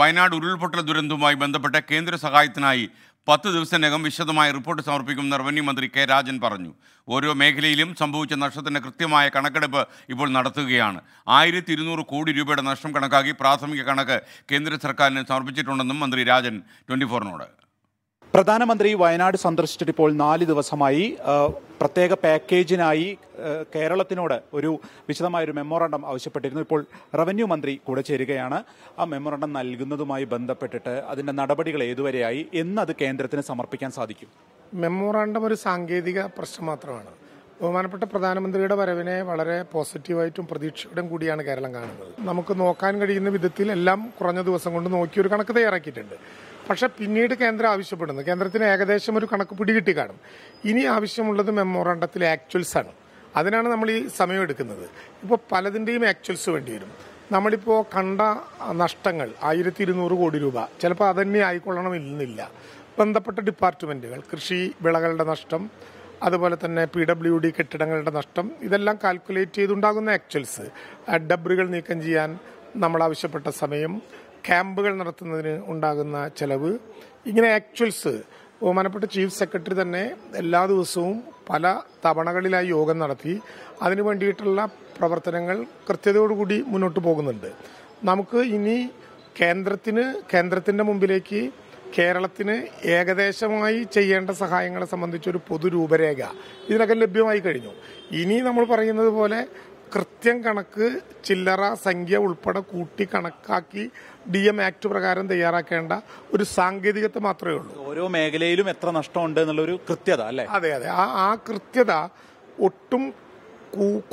വയനാട് ഉരുൾപൊട്ടൽ ദുരന്തവുമായി ബന്ധപ്പെട്ട കേന്ദ്ര സഹായത്തിനായി പത്ത് ദിവസത്തിനകം വിശദമായ റിപ്പോർട്ട് സമർപ്പിക്കുമെന്ന് റവന്യൂ മന്ത്രി കെ രാജൻ പറഞ്ഞു ഓരോ മേഖലയിലും സംഭവിച്ച നഷ്ടത്തിൻ്റെ കൃത്യമായ കണക്കെടുപ്പ് ഇപ്പോൾ നടത്തുകയാണ് ആയിരത്തി കോടി രൂപയുടെ നഷ്ടം കണക്കാക്കി പ്രാഥമിക കണക്ക് കേന്ദ്ര സർക്കാരിന് സമർപ്പിച്ചിട്ടുണ്ടെന്നും മന്ത്രി രാജൻ ട്വൻറ്റി ഫോറിനോട് പ്രധാനമന്ത്രി വയനാട് സന്ദർശിച്ചിട്ട് ഇപ്പോൾ നാല് ദിവസമായി പ്രത്യേക പാക്കേജിനായി കേരളത്തിനോട് ഒരു ഒരു മെമ്മോറാണ്ടം ആവശ്യപ്പെട്ടിരുന്നു ഇപ്പോൾ റവന്യൂ മന്ത്രി കൂടെ ചേരുകയാണ് ആ മെമ്മോറാണ്ടം നൽകുന്നതുമായി ബന്ധപ്പെട്ടിട്ട് അതിന്റെ നടപടികൾ ഏതുവരെയായി അത് കേന്ദ്രത്തിന് സമർപ്പിക്കാൻ സാധിക്കും മെമ്മോറാണ്ടം ഒരു സാങ്കേതിക പ്രശ്നം മാത്രമാണ് ബഹുമാനപ്പെട്ട പ്രധാനമന്ത്രിയുടെ വരവിനെ വളരെ പോസിറ്റീവായിട്ടും പ്രതീക്ഷയോടും കൂടിയാണ് കേരളം കാണുന്നത് നമുക്ക് നോക്കാൻ കഴിയുന്ന വിധത്തിൽ എല്ലാം കുറഞ്ഞ ദിവസം കൊണ്ട് നോക്കിയൊരു കണക്ക് തയ്യാറാക്കിയിട്ടുണ്ട് പക്ഷെ പിന്നീട് കേന്ദ്രം ആവശ്യപ്പെടുന്നു കേന്ദ്രത്തിന് ഏകദേശം ഒരു കണക്ക് പിടികിട്ടി കാണും ഇനി ആവശ്യമുള്ളത് മെമ്മോറാണ്ടത്തിലെ ആക്ച്വൽസ് ആണ് അതിനാണ് നമ്മൾ ഈ സമയം എടുക്കുന്നത് ഇപ്പോൾ പലതിൻ്റെയും ആക്ച്വൽസ് വേണ്ടി വരും നമ്മളിപ്പോൾ കണ്ട നഷ്ടങ്ങൾ ആയിരത്തി ഇരുന്നൂറ് കോടി രൂപ ചിലപ്പോൾ അതന്നെ ആയിക്കൊള്ളണമെന്നില്ല ബന്ധപ്പെട്ട ഡിപ്പാർട്ട്മെൻറ്റുകൾ കൃഷി വിളകളുടെ നഷ്ടം അതുപോലെ തന്നെ പി ഡബ്ല്യു ഡി കെട്ടിടങ്ങളുടെ നഷ്ടം ഇതെല്ലാം കാൽക്കുലേറ്റ് ചെയ്തുണ്ടാകുന്ന ആക്ച്വൽസ് ഡബ്രുകൾ നീക്കം ചെയ്യാൻ നമ്മൾ ആവശ്യപ്പെട്ട സമയം ക്യാമ്പുകൾ നടത്തുന്നതിന് ഉണ്ടാകുന്ന ചെലവ് ഇങ്ങനെ ആക്ച്വൽസ് ബഹുമാനപ്പെട്ട ചീഫ് സെക്രട്ടറി തന്നെ എല്ലാ ദിവസവും പല തവണകളിലായി യോഗം നടത്തി അതിനു വേണ്ടിയിട്ടുള്ള പ്രവർത്തനങ്ങൾ കൃത്യതയോടുകൂടി മുന്നോട്ട് പോകുന്നുണ്ട് നമുക്ക് ഇനി കേന്ദ്രത്തിന് കേന്ദ്രത്തിന്റെ മുമ്പിലേക്ക് കേരളത്തിന് ഏകദേശമായി ചെയ്യേണ്ട സഹായങ്ങളെ സംബന്ധിച്ചൊരു പൊതു രൂപരേഖ ഇതിനൊക്കെ ലഭ്യമായി കഴിഞ്ഞു ഇനി നമ്മൾ പറയുന്നത് പോലെ കൃത്യം കണക്ക് ചില്ലറ സംഖ്യ ഉൾപ്പെടെ കൂട്ടി കണക്കാക്കി ഡി എം ആക്ട് പ്രകാരം തയ്യാറാക്കേണ്ട ഒരു സാങ്കേതികത മാത്രമേ ഉള്ളൂ ഓരോ മേഖലയിലും എത്ര നഷ്ടമുണ്ട് എന്നുള്ളൊരു കൃത്യത അല്ലേ അതെ അതെ ആ കൃത്യത ഒട്ടും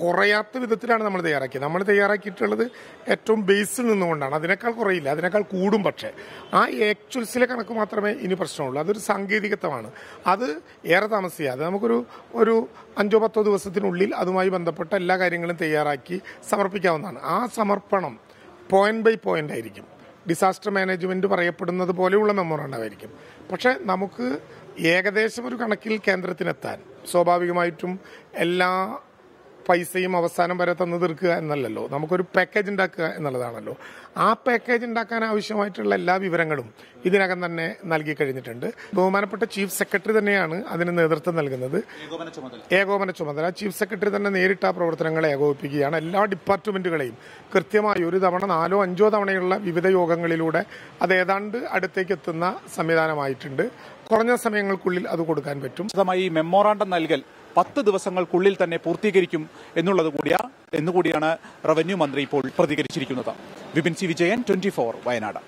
കുറയാത്ത വിധത്തിലാണ് നമ്മൾ തയ്യാറാക്കിയത് നമ്മൾ തയ്യാറാക്കിയിട്ടുള്ളത് ഏറ്റവും ബേസിൽ നിന്നുകൊണ്ടാണ് അതിനേക്കാൾ കുറയില്ല അതിനേക്കാൾ കൂടും പക്ഷേ ആ ആക്ച്വൽസിലെ കണക്ക് മാത്രമേ ഇനി പ്രശ്നമുള്ളൂ അതൊരു സാങ്കേതികത്വമാണ് അത് ഏറെ താമസിയാതെ നമുക്കൊരു ഒരു അഞ്ചോ പത്തോ ദിവസത്തിനുള്ളിൽ അതുമായി ബന്ധപ്പെട്ട എല്ലാ കാര്യങ്ങളും തയ്യാറാക്കി സമർപ്പിക്കാവുന്നതാണ് ആ സമർപ്പണം പോയിന്റ് ബൈ പോയിന്റ് ആയിരിക്കും ഡിസാസ്റ്റർ മാനേജ്മെൻറ്റ് പറയപ്പെടുന്നത് പോലെയുള്ള ആയിരിക്കും പക്ഷേ നമുക്ക് ഏകദേശം ഒരു കണക്കിൽ കേന്ദ്രത്തിനെത്താൻ സ്വാഭാവികമായിട്ടും എല്ലാ പൈസയും അവസാനം വരെ തന്നു തീർക്കുക എന്നല്ലല്ലോ നമുക്കൊരു പാക്കേജ് ഉണ്ടാക്കുക എന്നുള്ളതാണല്ലോ ആ പാക്കേജ് ഉണ്ടാക്കാൻ ആവശ്യമായിട്ടുള്ള എല്ലാ വിവരങ്ങളും ഇതിനകം തന്നെ നൽകി കഴിഞ്ഞിട്ടുണ്ട് ബഹുമാനപ്പെട്ട ചീഫ് സെക്രട്ടറി തന്നെയാണ് അതിന് നേതൃത്വം നൽകുന്നത് ഏകോപന ചുമതല ചീഫ് സെക്രട്ടറി തന്നെ നേരിട്ട് ആ പ്രവർത്തനങ്ങളെ ഏകോപിപ്പിക്കുകയാണ് എല്ലാ ഡിപ്പാർട്ട്മെന്റുകളെയും കൃത്യമായി ഒരു തവണ നാലോ അഞ്ചോ തവണയുള്ള വിവിധ യോഗങ്ങളിലൂടെ അത് ഏതാണ്ട് അടുത്തേക്ക് എത്തുന്ന സംവിധാനമായിട്ടുണ്ട് കുറഞ്ഞ സമയങ്ങൾക്കുള്ളിൽ അത് കൊടുക്കാൻ പറ്റും മെമ്മോറാണ്ടം നൽകൽ പത്ത് ദിവസങ്ങൾക്കുള്ളിൽ തന്നെ പൂർത്തീകരിക്കും എന്നുള്ളത് കൂടിയാ എന്നുകൂടിയാണ് റവന്യൂ മന്ത്രി ഇപ്പോൾ പ്രതികരിച്ചിരിക്കുന്നത് വിപിൻ സി വിജയൻ ട്വന്റി വയനാട്